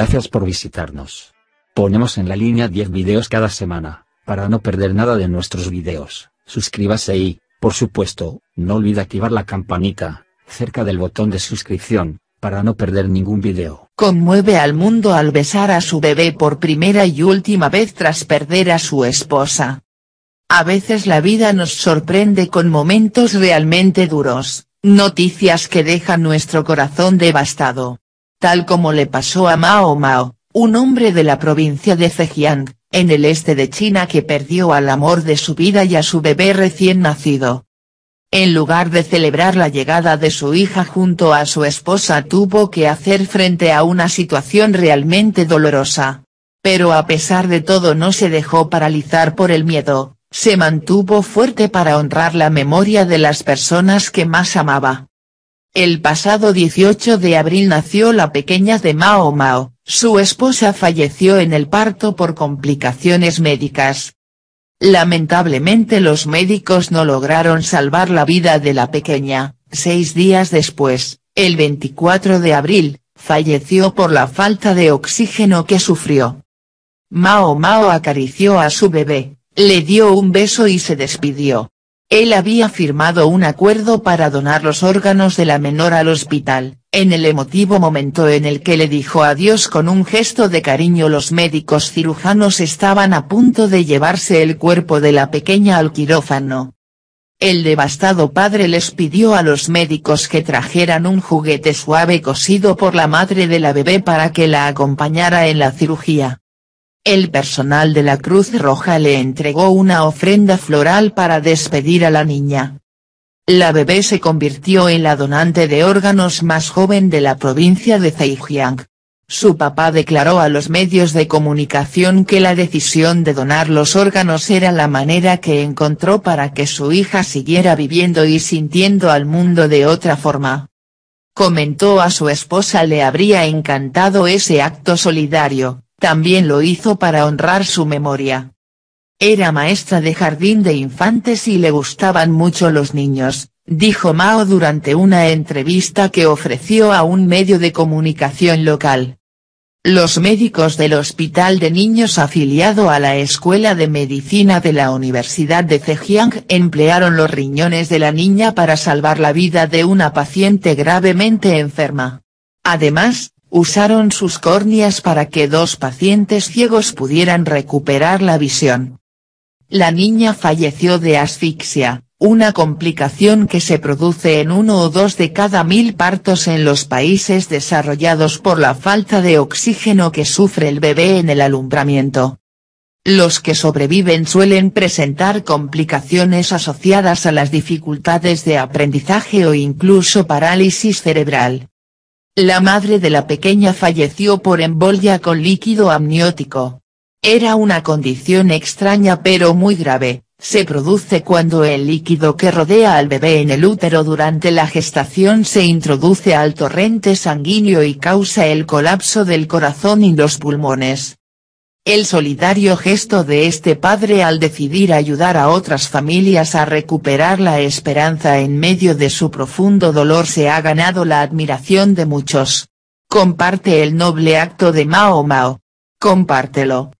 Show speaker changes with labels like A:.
A: Gracias por visitarnos. Ponemos en la línea 10 videos cada semana, para no perder nada de nuestros videos, suscríbase y, por supuesto, no olvide activar la campanita, cerca del botón de suscripción, para no perder ningún video. Conmueve al mundo al besar a su bebé por primera y última vez tras perder a su esposa. A veces la vida nos sorprende con momentos realmente duros, noticias que dejan nuestro corazón devastado tal como le pasó a Mao Mao, un hombre de la provincia de Zhejiang, en el este de China que perdió al amor de su vida y a su bebé recién nacido. En lugar de celebrar la llegada de su hija junto a su esposa tuvo que hacer frente a una situación realmente dolorosa. Pero a pesar de todo no se dejó paralizar por el miedo, se mantuvo fuerte para honrar la memoria de las personas que más amaba. El pasado 18 de abril nació la pequeña de Mao Mao, su esposa falleció en el parto por complicaciones médicas. Lamentablemente los médicos no lograron salvar la vida de la pequeña, seis días después, el 24 de abril, falleció por la falta de oxígeno que sufrió. Mao Mao acarició a su bebé, le dio un beso y se despidió. Él había firmado un acuerdo para donar los órganos de la menor al hospital, en el emotivo momento en el que le dijo adiós con un gesto de cariño los médicos cirujanos estaban a punto de llevarse el cuerpo de la pequeña al quirófano. El devastado padre les pidió a los médicos que trajeran un juguete suave cosido por la madre de la bebé para que la acompañara en la cirugía el personal de la Cruz Roja le entregó una ofrenda floral para despedir a la niña. La bebé se convirtió en la donante de órganos más joven de la provincia de Zhejiang. Su papá declaró a los medios de comunicación que la decisión de donar los órganos era la manera que encontró para que su hija siguiera viviendo y sintiendo al mundo de otra forma. Comentó a su esposa le habría encantado ese acto solidario, también lo hizo para honrar su memoria. Era maestra de jardín de infantes y le gustaban mucho los niños, dijo Mao durante una entrevista que ofreció a un medio de comunicación local. Los médicos del Hospital de Niños afiliado a la Escuela de Medicina de la Universidad de Zhejiang emplearon los riñones de la niña para salvar la vida de una paciente gravemente enferma. Además, usaron sus córneas para que dos pacientes ciegos pudieran recuperar la visión. La niña falleció de asfixia, una complicación que se produce en uno o dos de cada mil partos en los países desarrollados por la falta de oxígeno que sufre el bebé en el alumbramiento. Los que sobreviven suelen presentar complicaciones asociadas a las dificultades de aprendizaje o incluso parálisis cerebral. La madre de la pequeña falleció por embolia con líquido amniótico. Era una condición extraña pero muy grave, se produce cuando el líquido que rodea al bebé en el útero durante la gestación se introduce al torrente sanguíneo y causa el colapso del corazón y los pulmones. El solidario gesto de este padre al decidir ayudar a otras familias a recuperar la esperanza en medio de su profundo dolor se ha ganado la admiración de muchos. Comparte el noble acto de Mao Mao. Compártelo.